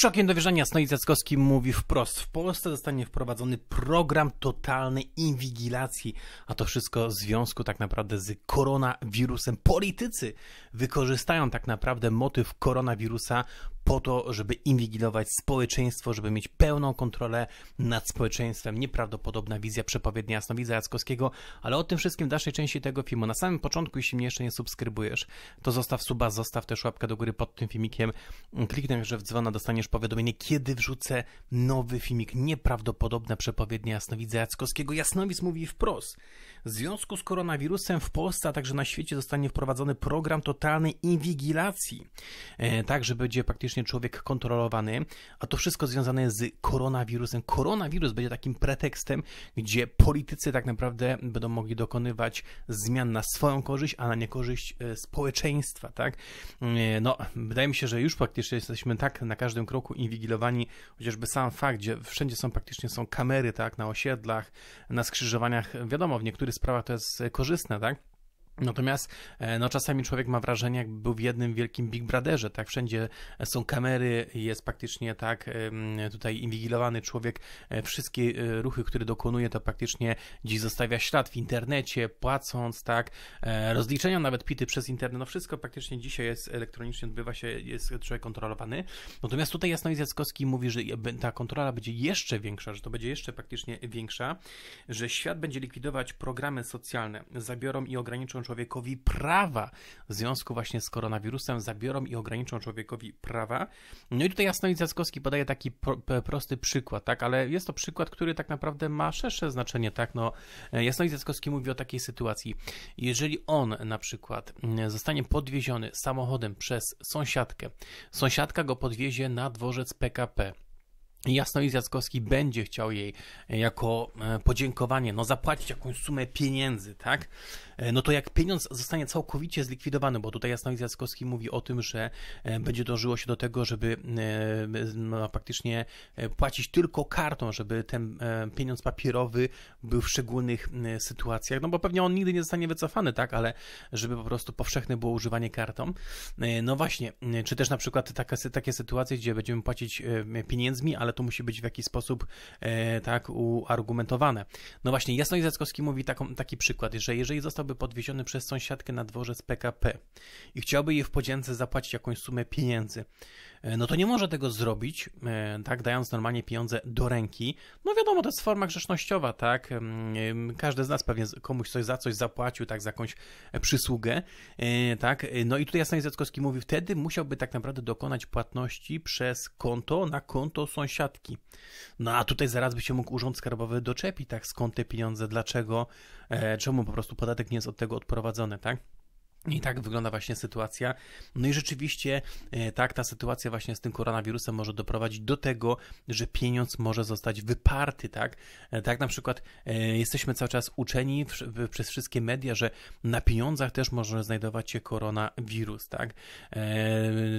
szokiem do wierzenia Snoi Zackowski mówi wprost. W Polsce zostanie wprowadzony program totalnej inwigilacji, a to wszystko w związku tak naprawdę z koronawirusem. Politycy wykorzystają tak naprawdę motyw koronawirusa po to, żeby inwigilować społeczeństwo, żeby mieć pełną kontrolę nad społeczeństwem. Nieprawdopodobna wizja przepowiedni Jasnowidza Jackowskiego, ale o tym wszystkim w dalszej części tego filmu. Na samym początku, jeśli mnie jeszcze nie subskrybujesz, to zostaw suba, zostaw też łapkę do góry pod tym filmikiem. Kliknij że w dzwona, dostaniesz powiadomienie, kiedy wrzucę nowy filmik. Nieprawdopodobna przepowiednia Jasnowidza Jackowskiego. Jasnowidz mówi wprost. W związku z koronawirusem w Polsce, a także na świecie zostanie wprowadzony program totalnej inwigilacji. E, tak, że będzie praktycznie faktycznie człowiek kontrolowany, a to wszystko związane z koronawirusem. Koronawirus będzie takim pretekstem, gdzie politycy tak naprawdę będą mogli dokonywać zmian na swoją korzyść, a na niekorzyść e, społeczeństwa, tak? E, no, wydaje mi się, że już praktycznie jesteśmy tak na każdym kroku inwigilowani, chociażby sam fakt, że wszędzie są praktycznie są kamery, tak, na osiedlach, na skrzyżowaniach, wiadomo, w niektórych sprawach to jest korzystne, tak? Natomiast e, no, czasami człowiek ma wrażenie, jakby był w jednym wielkim Big Brotherze, tak? Wszędzie e, są kamery, jest praktycznie tak tutaj inwigilowany człowiek. E, wszystkie ruchy, które dokonuje, to praktycznie dziś zostawia ślad w internecie, płacąc, tak? Rozliczenia nawet pity przez internet, no wszystko praktycznie dzisiaj jest elektronicznie, odbywa się, jest człowiek kontrolowany. Natomiast tutaj Jasnowic Jackowski mówi, że ta kontrola będzie jeszcze większa, że to będzie jeszcze praktycznie większa, że świat będzie likwidować programy socjalne, zabiorą i ograniczą człowiekowi prawa w związku właśnie z koronawirusem, zabiorą i ograniczą człowiekowi prawa. No i tutaj Jasnowic Zaskowski podaje taki pro, prosty przykład, tak, ale jest to przykład, który tak naprawdę ma szersze znaczenie, tak, no Jasnowic Zaskowski mówi o takiej sytuacji. Jeżeli on na przykład mm, zostanie podwieziony samochodem przez sąsiadkę, sąsiadka go podwiezie na dworzec PKP, Jasno i będzie chciał jej jako e, podziękowanie no, zapłacić jakąś sumę pieniędzy, tak? E, no to jak pieniądz zostanie całkowicie zlikwidowany, bo tutaj Jasnowic Jackowski mówi o tym, że e, będzie dążyło się do tego, żeby e, no, praktycznie płacić tylko kartą, żeby ten pieniądz papierowy był w szczególnych sytuacjach, no bo pewnie on nigdy nie zostanie wycofany, tak, ale żeby po prostu powszechne było używanie kartą. No właśnie, czy też na przykład taka, takie sytuacje, gdzie będziemy płacić pieniędzmi, ale to musi być w jakiś sposób tak uargumentowane. No właśnie, Jasnowic Jackowski mówi taką, taki przykład, że jeżeli został osoby podwieziony przez sąsiadkę na dworzec PKP i chciałby jej w podzięce zapłacić jakąś sumę pieniędzy, e, no to nie może tego zrobić, e, tak, dając normalnie pieniądze do ręki. No wiadomo, to jest forma grzecznościowa, tak, e, każdy z nas pewnie komuś coś za coś zapłacił, tak, za jakąś przysługę, tak, no i tutaj Jasnej Zeckowski mówi, wtedy musiałby tak naprawdę dokonać płatności przez konto na konto sąsiadki. No a tutaj zaraz by się mógł urząd skarbowy doczepić, tak, skąd te pieniądze, dlaczego, E, czemu po prostu podatek nie jest od tego odprowadzony, tak? I tak wygląda właśnie sytuacja. No i rzeczywiście, e, tak, ta sytuacja właśnie z tym koronawirusem może doprowadzić do tego, że pieniądz może zostać wyparty, tak? E, tak na przykład e, jesteśmy cały czas uczeni przez wszystkie media, że na pieniądzach też może znajdować się koronawirus, tak?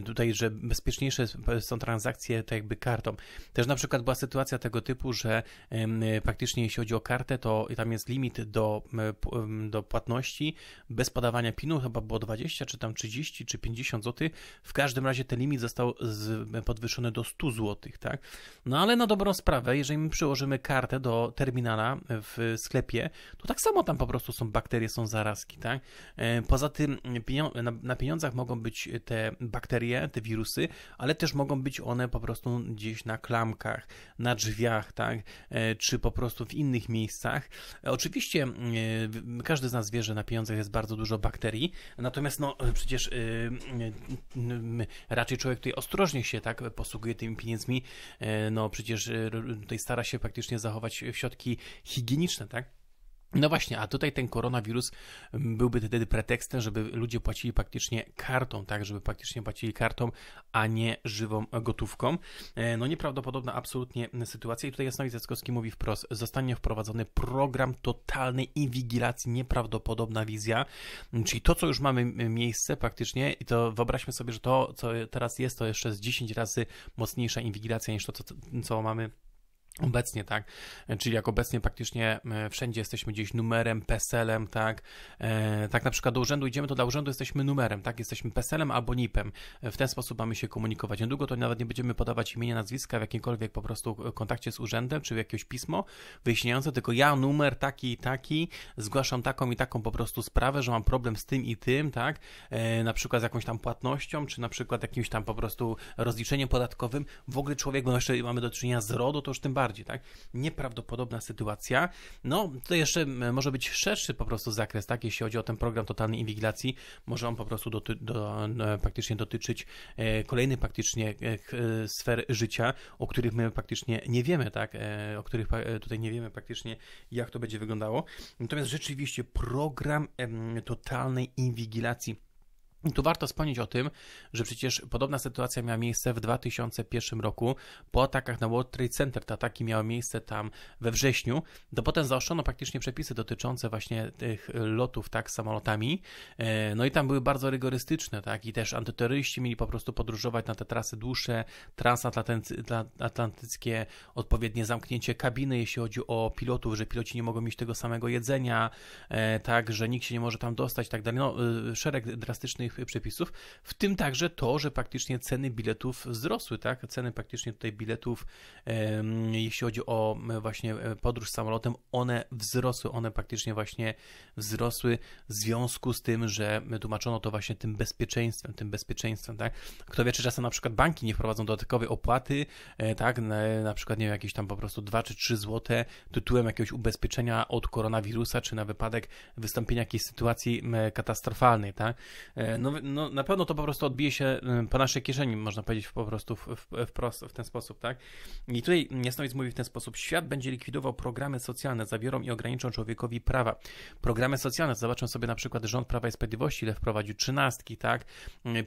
tutaj, że bezpieczniejsze są transakcje tak jakby kartą. Też na przykład była sytuacja tego typu, że praktycznie faktycznie jeśli chodzi o kartę, to tam jest limit do, do płatności bez podawania pinu, chyba chyba było 20, czy tam 30, czy 50 zł. W każdym razie ten limit został podwyższony do 100 zł, tak? No ale na dobrą sprawę, jeżeli my przyłożymy kartę do terminala w sklepie, to tak samo tam po prostu są bakterie, są zarazki, tak? E, poza tym na pieniądzach mogą być te bakterie, te wirusy, ale też mogą być one po prostu gdzieś na klamkach, na drzwiach, tak? E, czy po prostu w innych miejscach. E, oczywiście każdy z nas wie, że na pieniądzach jest bardzo dużo bakterii, Natomiast no e, przecież y, y, y, raczej człowiek tutaj ostrożnie się tak posługuje tymi pieniędzmi, e, no przecież tutaj stara się praktycznie zachować e, środki higieniczne, tak? No właśnie, a tutaj ten koronawirus mm, byłby wtedy pretekstem, żeby ludzie płacili praktycznie kartą, tak, żeby praktycznie płacili kartą, a nie żywą gotówką. E, no nieprawdopodobna absolutnie sytuacja i tutaj Jasnowi Zackowski mówi wprost, zostanie wprowadzony program totalnej inwigilacji, nieprawdopodobna wizja, mm, czyli to, co już mamy miejsce praktycznie i to wyobraźmy sobie, że to, co teraz jest, to jeszcze z 10 razy mocniejsza inwigilacja niż to, co, co mamy Obecnie, tak, czyli jak obecnie praktycznie e, wszędzie jesteśmy gdzieś numerem, PESEL-em, tak, e, tak na przykład do urzędu idziemy, to dla urzędu jesteśmy numerem, tak, jesteśmy PESEL-em albo NIP-em, e, w ten sposób mamy się komunikować. Niedługo to nawet nie będziemy podawać imienia, nazwiska w jakimkolwiek po prostu e, kontakcie z urzędem, czy w jakieś pismo wyjaśniające, tylko ja numer taki i taki, zgłaszam taką i taką po prostu sprawę, że mam problem z tym i tym, tak, e, na przykład z jakąś tam płatnością, czy na przykład jakimś tam po prostu rozliczeniem podatkowym, w ogóle człowiek, bo jeszcze mamy do czynienia z RODO, to już tym bardziej bardziej, tak? Nieprawdopodobna sytuacja. No, to jeszcze może być szerszy po prostu zakres, tak? Jeśli chodzi o ten program totalnej inwigilacji, może on po prostu doty do, praktycznie no, dotyczyć e, kolejnych praktycznie e, e, sfer życia, o których my praktycznie nie wiemy, tak? E, o których e, tutaj nie wiemy praktycznie, jak to będzie wyglądało. Natomiast rzeczywiście program totalnej inwigilacji tu warto wspomnieć o tym, że przecież podobna sytuacja miała miejsce w 2001 roku po atakach na World Trade Center. Te ataki miały miejsce tam we wrześniu. Do no potem zaostrzono praktycznie przepisy dotyczące właśnie tych lotów tak samolotami. E, no i tam były bardzo rygorystyczne, tak? I też antyterroryści mieli po prostu podróżować na te trasy dłuższe, transatlantyckie, odpowiednie zamknięcie kabiny, jeśli chodzi o pilotów, że piloci nie mogą mieć tego samego jedzenia, e, tak, że nikt się nie może tam dostać, tak dalej. No, e, szereg drastycznych przepisów, w tym także to, że praktycznie ceny biletów wzrosły, tak? Ceny praktycznie tutaj biletów, jeśli chodzi o e, właśnie e, podróż samolotem, one wzrosły, one praktycznie właśnie wzrosły w związku z tym, że tłumaczono to właśnie tym bezpieczeństwem, tym bezpieczeństwem, tak? Kto wie, czy czasem na przykład banki nie wprowadzą dodatkowej opłaty, e, tak? Na, na przykład, nie wiem, jakieś tam po prostu 2 czy 3 złote tytułem jakiegoś ubezpieczenia od koronawirusa, czy na wypadek wystąpienia jakiejś sytuacji katastrofalnej, tak? No, no, na pewno to po prostu odbije się y, po naszej kieszeni, można powiedzieć po prostu w, wprost w ten sposób, tak? I tutaj Jasnowic mówi w ten sposób, świat będzie likwidował programy socjalne, zabiorą i ograniczą człowiekowi prawa. Programy socjalne, zobaczmy sobie na przykład rząd Prawa i Sprawiedliwości, ile wprowadził trzynastki, tak?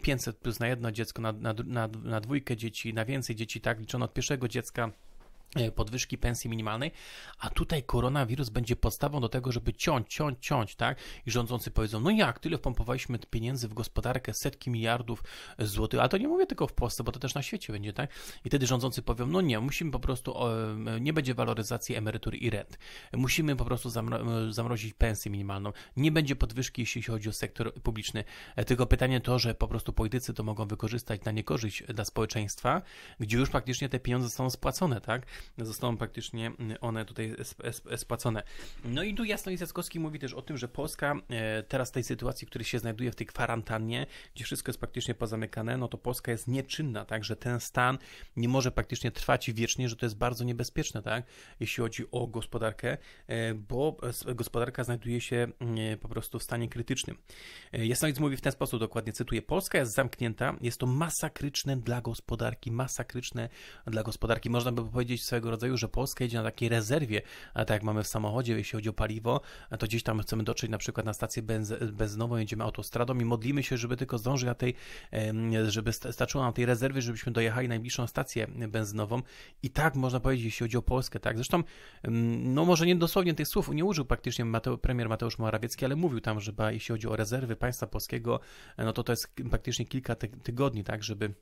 500 y, plus na jedno dziecko, na, na, na, na dwójkę dzieci, na więcej dzieci, tak? Liczono od pierwszego dziecka E, podwyżki pensji minimalnej, a tutaj koronawirus będzie podstawą do tego, żeby ciąć, ciąć, ciąć, tak? I rządzący powiedzą, no jak, tyle wpompowaliśmy pieniędzy w gospodarkę, setki miliardów złotych, a to nie mówię tylko w Polsce, bo to też na świecie będzie, tak? I wtedy rządzący powią, no nie, musimy po prostu, e, nie będzie waloryzacji emerytur i rent, musimy po prostu e, zamrozić pensję minimalną, nie będzie podwyżki, jeśli chodzi o sektor publiczny, tylko pytanie to, że po prostu politycy to mogą wykorzystać na niekorzyść dla społeczeństwa, gdzie już praktycznie te pieniądze zostaną spłacone, tak? zostaną praktycznie one tutaj spłacone. No i tu jasno i mówi też o tym, że Polska e, teraz w tej sytuacji, w której się znajduje w tej kwarantannie, gdzie wszystko jest praktycznie pozamykane, no to Polska jest nieczynna, tak, że ten stan nie może praktycznie trwać wiecznie, że to jest bardzo niebezpieczne, tak, jeśli chodzi o gospodarkę, e, bo gospodarka znajduje się mm, po prostu w stanie krytycznym. E, Jasnowic mówi w ten sposób dokładnie, cytuję, Polska jest zamknięta, jest to masakryczne dla gospodarki, masakryczne dla gospodarki, można by powiedzieć swego rodzaju, że Polska jedzie na takiej rezerwie, A tak jak mamy w samochodzie, jeśli chodzi o paliwo, to gdzieś tam chcemy dotrzeć na przykład na stację benzynową, jedziemy autostradą i modlimy się, żeby tylko zdążyć na tej, żeby staczyło nam tej rezerwy, żebyśmy dojechali najbliższą stację benzynową i tak można powiedzieć, jeśli chodzi o Polskę, tak, zresztą no może nie dosłownie tych słów nie użył praktycznie premier Mateusz Morawiecki, ale mówił tam, że jeśli chodzi o rezerwy państwa polskiego, no to to jest praktycznie kilka tygodni, tak, żeby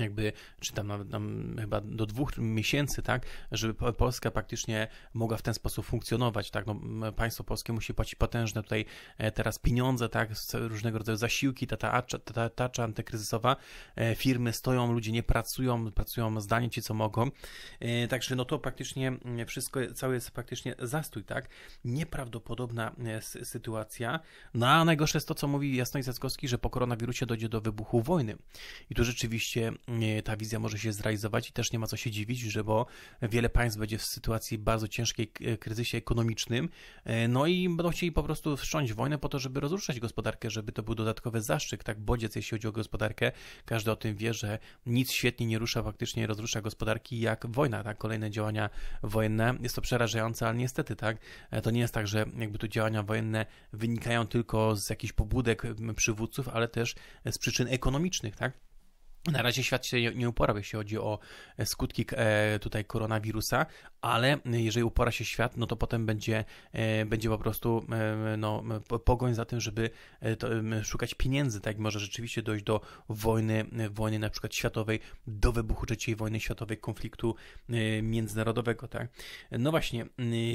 jakby, czy tam nawet tam chyba do dwóch miesięcy, tak, żeby Polska praktycznie mogła w ten sposób funkcjonować, tak, no, państwo polskie musi płacić potężne tutaj e, teraz pieniądze, tak, różnego rodzaju zasiłki, ta tarcza, ta tarcza antykryzysowa, e, firmy stoją, ludzie nie pracują, pracują zdanie ci co mogą, e, także no to praktycznie wszystko, cały jest praktycznie zastój, tak, nieprawdopodobna sytuacja, no a najgorsze jest to, co mówi Jasno Zackowski, że po koronawirusie dojdzie do wybuchu wojny i tu rzeczywiście E, ta wizja może się zrealizować i też nie ma co się dziwić, że bo wiele państw będzie w sytuacji bardzo ciężkiej e, kryzysie ekonomicznym, e, no i będą chcieli po prostu wszcząć wojnę po to, żeby rozruszać gospodarkę, żeby to był dodatkowy zaszczyt, tak bodziec jeśli chodzi o gospodarkę, każdy o tym wie, że nic świetnie nie rusza, faktycznie rozrusza gospodarki jak wojna, tak, kolejne działania wojenne, jest to przerażające, ale niestety, tak, to nie jest tak, że jakby tu działania wojenne wynikają tylko z jakichś pobudek przywódców, ale też z przyczyn ekonomicznych, tak? Na razie świat się nie upora, jeśli chodzi o e, skutki e, tutaj koronawirusa, ale jeżeli upora się świat, no to potem będzie, e, będzie po prostu no, pogoń za tym, żeby to, szukać pieniędzy, tak? Może rzeczywiście dojść do wojny, wojny na przykład światowej, do wybuchu trzeciej wojny światowej, konfliktu międzynarodowego, tak? No właśnie,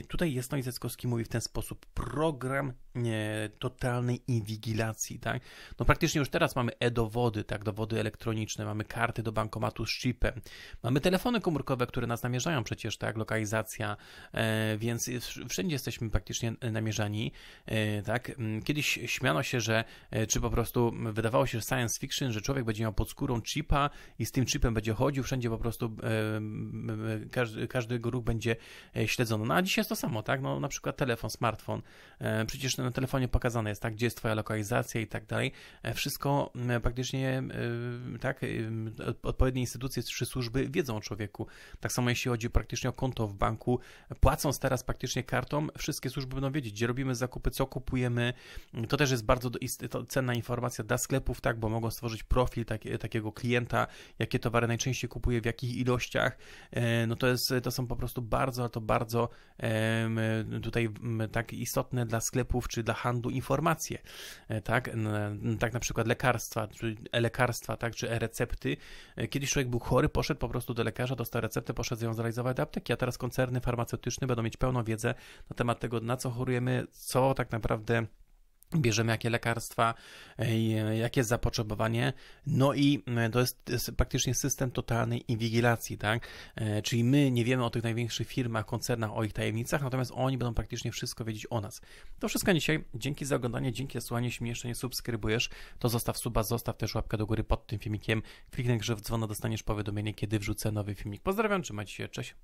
tutaj Jasnoj Zeckowski mówi w ten sposób, program E, totalnej inwigilacji, tak? No praktycznie już teraz mamy e-dowody, tak? Dowody elektroniczne, mamy karty do bankomatu z chipem, mamy telefony komórkowe, które nas namierzają przecież, tak? Lokalizacja, e, więc wszędzie jesteśmy praktycznie namierzani, e, tak? Mm, kiedyś śmiano się, że czy po prostu wydawało się, że science fiction, że człowiek będzie miał pod skórą chipa i z tym chipem będzie chodził, wszędzie po prostu każdy, każdy jego ruch będzie śledzony. No a dzisiaj jest to samo, tak? No na przykład telefon, smartfon, przecież no, na telefonie pokazane jest, tak, gdzie jest twoja lokalizacja i tak dalej. E, wszystko praktycznie, e, tak, e, odpowiednie instytucje czy służby wiedzą o człowieku. Tak samo jeśli chodzi praktycznie o konto w banku, płacąc teraz praktycznie kartą, wszystkie służby będą wiedzieć, gdzie robimy zakupy, co kupujemy. To też jest bardzo cenna informacja dla sklepów, tak, bo mogą stworzyć profil tak, takiego klienta, jakie towary najczęściej kupuje, w jakich ilościach. No to jest, to są po prostu bardzo, to bardzo tutaj tak istotne dla sklepów, czy czy dla handlu informacje, e, tak? Tak na przykład lekarstwa, czy lekarstwa, tak? Czy e-recepty. E, kiedyś człowiek był chory, poszedł po prostu do lekarza, dostał receptę, poszedł ją zrealizować do apteki, a teraz koncerny farmaceutyczne będą mieć pełną wiedzę na temat tego, na co chorujemy, co tak naprawdę bierzemy jakie lekarstwa, e, e, jakie jest zapotrzebowanie. No i e, to jest, jest, praktycznie system totalnej inwigilacji, tak? Czyli my nie wiemy o tych największych firmach, koncernach, o ich tajemnicach, natomiast oni będą praktycznie wszystko wiedzieć o nas. To wszystko dzisiaj. Dzięki za oglądanie, dzięki za słuchanie. Jeśli mnie jeszcze nie subskrybujesz, to zostaw suba, zostaw też łapkę do góry pod tym filmikiem. Kliknij grze w dzwona, dostaniesz powiadomienie, kiedy wrzucę nowy filmik. Pozdrawiam, trzymajcie się, cześć.